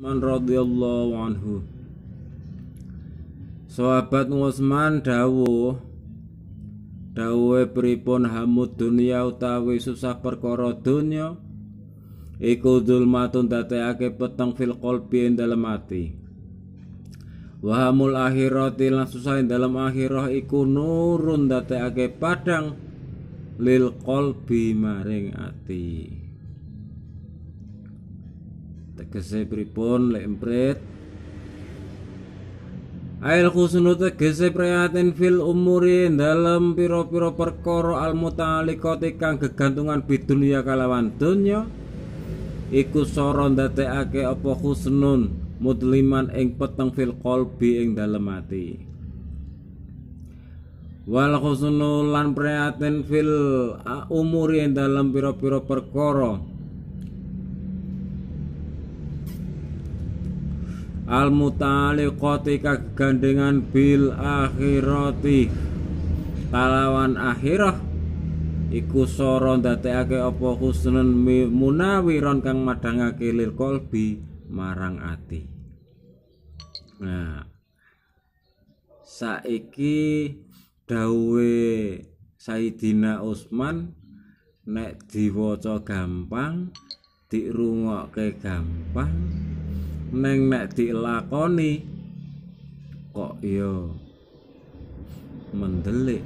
Man radhiyallahu anhu Sahabat Utsman dawuh dawuhe pripun hamud dunia utawi susah perkara donya iku zulmatun dateake peteng fil qalbi ing dalem ati wa hamul akhirati lan susah ing dalem akhirah iku nurun dateake padang lil qalbi maring ati tegese pripun lek emprit Ail khusnu tegese prihatin fil umuri dalam piro-piro perkoro al muta'alliqati kang gegantungan bidunya kalawan donya iku soro ndadekake apa khusnun mudliman ing peteng fil kolbi ing dalam ati wal khusnu lan prihatin fil umuri dalam piro-piro perkara al mutaliqati kagandengan bil akhirati kalawan akhirah iku soro ndadekake apa munawi munawiron kang madangake lil kolbi marang ati nah saiki dawe Saidina Utsman nek diwaca gampang dirungokke gampang neng nek dilakoni kok yo mendelik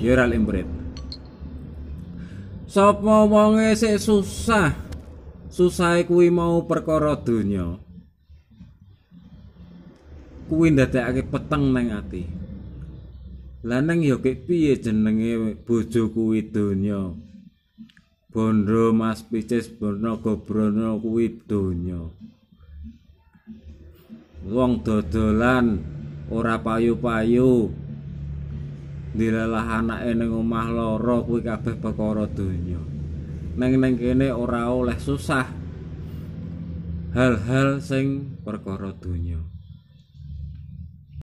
yo ora limprit sapa wonge sik susah susah kuwi mau perkara donya kuwi ndadekake peteng nang ati lanang yo kek piye jenenge bojo kuwi donya Bondo Mas Picis Bernogo Brono kuwi donya wong dodolan ora payu-payu dilelah anake ning omah lara kuwi kabeh perkara donya ning ning kene ora oleh susah hal-hal sing perkara donya